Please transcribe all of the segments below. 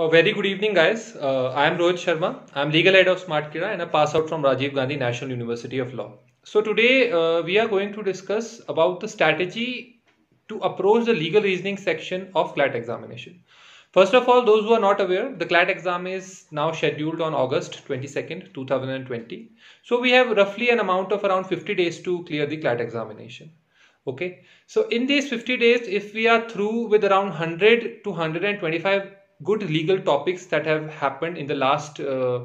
A very good evening, guys. Uh, I am Rohit Sharma. I am legal head of Smart Kira and a pass out from Rajiv Gandhi National University of Law. So today uh, we are going to discuss about the strategy to approach the legal reasoning section of CLAT examination. First of all, those who are not aware, the CLAT exam is now scheduled on August 22nd, 2020. So we have roughly an amount of around 50 days to clear the CLAT examination okay so in these 50 days if we are through with around 100 to 125 good legal topics that have happened in the last uh,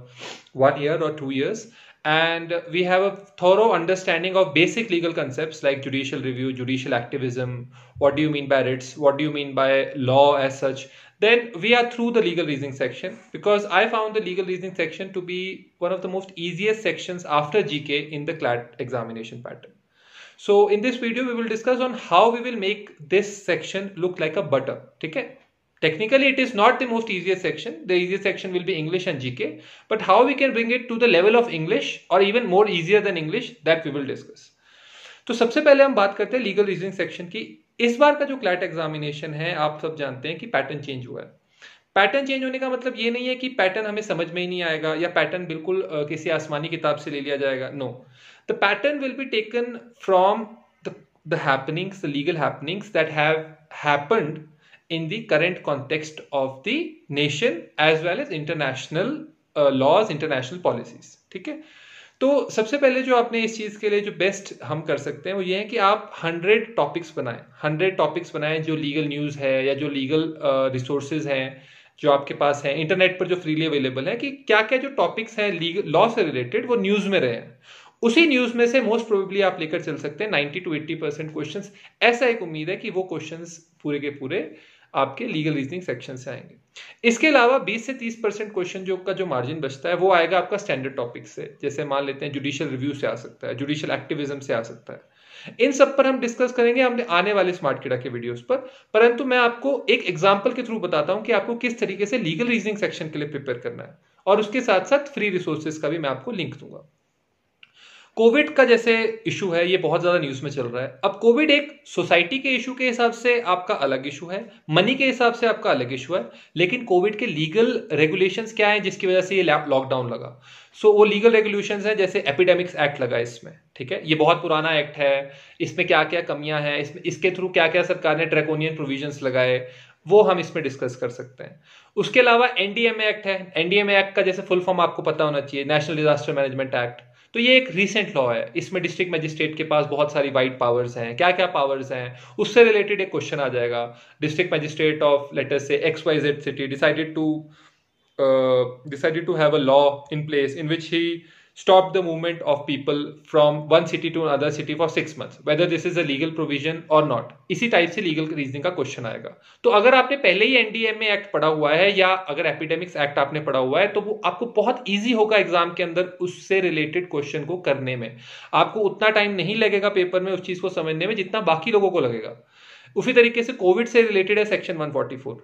one year or two years and we have a thorough understanding of basic legal concepts like judicial review judicial activism what do you mean by writs what do you mean by law as such then we are through the legal reasoning section because i found the legal reasoning section to be one of the most easiest sections after gk in the clat examination pattern so in this video we will discuss on how we will make this section look like a butter okay Technically, it is not the most easiest section. The easiest section will be English and GK. But how we can bring it to the level of English or even more easier than English, that we will discuss. तो सबसे पहले हम बात करते हैं legal reasoning section की इस बार का जो क्लैट एग्जामिनेशन है आप सब जानते हैं कि पैटर्न चेंज हुआ है पैटर्न चेंज होने का मतलब ये नहीं है कि पैटर्न हमें समझ में ही नहीं आएगा या पैटर्न बिल्कुल किसी आसमानी किताब से ले लिया जाएगा no the pattern will be taken from the happenings legal happenings that have happened in the current context of the nation as well as international laws international policies ठीक है तो सबसे पहले जो आपने इस चीज़ के लिए जो बेस्ट हम कर सकते हैं वो ये है कि आप हंड्रेड टॉपिक्स बनाए हंड्रेड टॉपिक्स बनाएं जो लीगल न्यूज़ है या जो लीगल रिसोर्सेज uh, हैं जो आपके पास है इंटरनेट पर जो फ्रीली अवेलेबल है कि क्या क्या जो टॉपिक्स हैं लीगल लॉ से रिलेटेड वो न्यूज़ में रहे हैं उसी न्यूज में से मोस्ट प्रोबेबली आप लेकर चल सकते हैं 90 टू 80 परसेंट क्वेश्चन ऐसा एक उम्मीद है कि वो क्वेश्चन पूरे के पूरे uh, आपके लीगल रीजनिंग सेक्शन से आएंगे इसके अलावा 20 से 30 परसेंट क्वेश्चन जो का जो मार्जिन बचता है वो आएगा आपका स्टैंडर्ड टॉपिक से जैसे मान लेते हैं जुडिशियल रिव्यू से आ सकता है जुडिशियल एक्टिविज्म से आ सकता है इन सब पर हम डिस्कस करेंगे हमने आने वाले स्मार्ट किडा के वीडियोस पर परंतु मैं आपको एक एग्जांपल के थ्रू बताता हूं कि आपको किस तरीके से लीगल रीजनिंग सेक्शन के लिए प्रिपेयर करना है और उसके साथ साथ फ्री रिसोर्सेज का भी मैं आपको लिंक दूंगा कोविड का जैसे इशू है ये बहुत ज्यादा न्यूज में चल रहा है अब कोविड एक सोसाइटी के इशू के हिसाब से आपका अलग इशू है मनी के हिसाब से आपका अलग इशू है लेकिन कोविड के लीगल रेगुलेशंस क्या हैं जिसकी वजह से ये लॉकडाउन लगा सो so, वो लीगल रेगुलेशन है जैसे एपिडेमिक्स एक्ट लगा इसमें ठीक है ये बहुत पुराना एक्ट है इसमें क्या क्या कमियां हैं इसमें इसके थ्रू क्या क्या सरकार ने ट्रेकोनियन प्रोविजंस लगाए वो हम इसमें डिस्कस कर सकते हैं उसके अलावा एनडीएमए एक्ट है एनडीएमए एक्ट का जैसे फुल फॉर्म आपको पता होना चाहिए नेशनल डिजास्टर मैनेजमेंट एक्ट तो ये एक रिसेंट लॉ है इसमें डिस्ट्रिक्ट मजिस्ट्रेट के पास बहुत सारी वाइट पावर्स हैं क्या क्या पावर्स हैं उससे रिलेटेड एक क्वेश्चन आ जाएगा डिस्ट्रिक्ट मजिस्ट्रेट ऑफ लेटर से X Y Z city decided to decided to have a law in place in which he stop the movement of people from one city to another city for six months whether this is a legal provision or not इसी type से legal reasoning का question आएगा तो अगर आपने पहले ही NDA में act पढ़ा हुआ है या अगर एपिडेमिक्स एक्ट आपने पढ़ा हुआ है तो वो आपको बहुत ईजी होगा एग्जाम के अंदर उससे रिलेटेड क्वेश्चन को करने में आपको उतना टाइम नहीं लगेगा पेपर में उस चीज को समझने में जितना बाकी लोगों को लगेगा उसी तरीके से कोविड से रिलेटेड है सेक्शन 144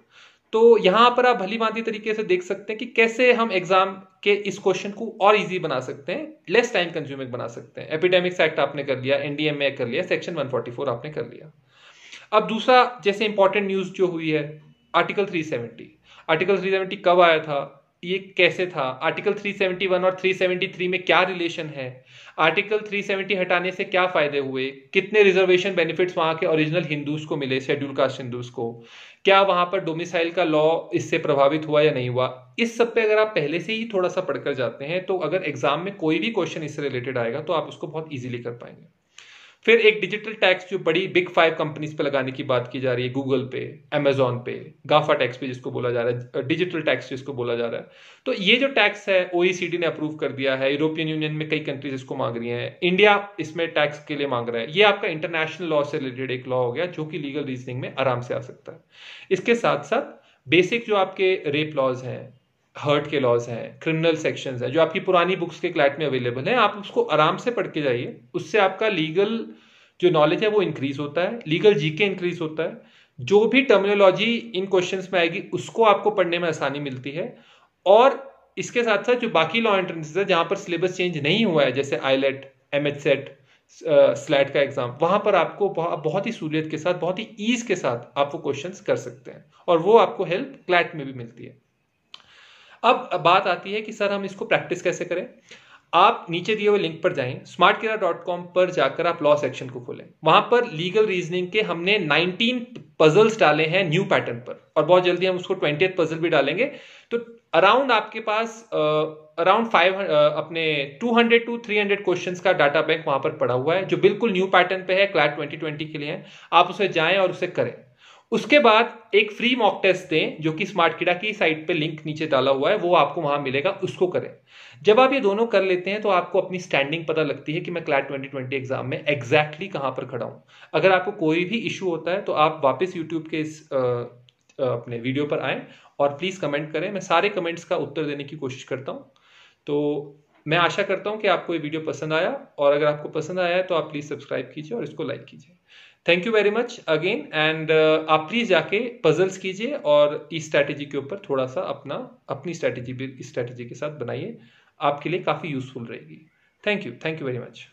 तो यहां पर आप भली भांति तरीके से देख सकते हैं कि कैसे हम एग्जाम के इस क्वेश्चन को और इजी बना सकते हैं लेस टाइम कंज्यूमिंग बना सकते हैं एपिडेमिक्स एक्ट आपने कर लिया एनडीएमए कर लिया सेक्शन 144 आपने कर लिया अब दूसरा जैसे इंपॉर्टेंट न्यूज जो हुई है आर्टिकल 370 आर्टिकल 370 कब आया था ये कैसे था आर्टिकल 371 और 373 में क्या रिलेशन है आर्टिकल 370 हटाने से क्या फायदे हुए कितने रिजर्वेशन बेनिफिट्स वहां के ओरिजिनल हिंदूज को मिले शेड्यूल कास्ट हिंदूज को क्या वहां पर डोमिसाइल का लॉ इससे प्रभावित हुआ या नहीं हुआ इस सब पे अगर आप पहले से ही थोड़ा सा पढ़कर जाते हैं तो अगर एग्जाम में कोई भी क्वेश्चन इससे रिलेटेड आएगा तो आप उसको बहुत ईजिली कर पाएंगे फिर एक डिजिटल टैक्स जो बड़ी बिग फाइव कंपनीज पे लगाने की बात की जा रही है गूगल पे अमेजोन पे गाफा टैक्स पे जिसको बोला जा रहा है डिजिटल टैक्स जिसको बोला जा रहा है तो ये जो टैक्स है ओईसीडी e ने अप्रूव कर दिया है यूरोपियन यूनियन में कई कंट्रीज इसको मांग रही हैं इंडिया इसमें टैक्स के लिए मांग रहा है ये आपका इंटरनेशनल लॉ से रिलेटेड एक लॉ हो गया जो कि लीगल रीजनिंग में आराम से आ सकता है इसके साथ साथ बेसिक जो आपके रेप लॉज हैं हर्ट के लॉज हैं क्रिमिनल सेक्शंस हैं जो आपकी पुरानी बुक्स के क्लैट में अवेलेबल हैं आप उसको आराम से पढ़ के जाइए उससे आपका लीगल जो नॉलेज है वो इंक्रीज होता है लीगल जीके इंक्रीज होता है जो भी टर्मिनोलॉजी इन क्वेश्चन में आएगी उसको आपको पढ़ने में आसानी मिलती है और इसके साथ साथ जो बाकी लॉ एंट्रेंसेज है जहाँ पर सिलेबस चेंज नहीं हुआ है जैसे AILET M H CET SLAT का एग्जाम वहाँ पर आपको बहुत ही सहूलियत के साथ बहुत ही ईज के साथ आप वो क्वेश्चन कर सकते हैं और वो आपको हेल्प क्लैट में भी मिलती है अब बात आती है कि सर हम इसको प्रैक्टिस कैसे करें आप नीचे दिए हुए लिंक पर जाएं कॉम पर जाकर आप लॉ सेक्शन को खोलें वहां पर लीगल रीजनिंग के हमने 19 पजल्स डाले हैं न्यू पैटर्न पर और बहुत जल्दी हम उसको ट्वेंटी पजल भी डालेंगे तो अराउंड आपके पास अराउंड फाइव अपने 200 टू 300 क्वेश्चन का डाटा बैंक वहां पर पड़ा हुआ है जो बिल्कुल न्यू पैटर्न पे है क्लैट 2020 के लिए है आप उसे जाएं और उसे करें उसके बाद एक फ्री मॉक टेस्ट दें जो कि स्मार्ट किडा की साइट पे लिंक नीचे डाला हुआ है वो आपको वहां मिलेगा उसको करें जब आप ये दोनों कर लेते हैं तो आपको अपनी स्टैंडिंग पता लगती है कि मैं क्लैट 2020 एग्जाम में एग्जैक्टली कहां पर खड़ा हूं अगर आपको कोई भी इशू होता है तो आप वापस यूट्यूब के इस आ, अपने वीडियो पर आए और प्लीज कमेंट करें मैं सारे कमेंट्स का उत्तर देने की कोशिश करता हूँ तो मैं आशा करता हूँ कि आपको ये वीडियो पसंद आया और अगर आपको पसंद आया है तो आप प्लीज़ सब्सक्राइब कीजिए और इसको लाइक कीजिए thank you very much again and आप प्लीज जाके पजल्स कीजिए और इस स्ट्रैटेजी के ऊपर थोड़ा सा अपना अपनी स्ट्रैटेजी भी इस स्ट्रैटेजी के साथ बनाइए आपके लिए काफ़ी यूजफुल रहेगी thank you thank you very much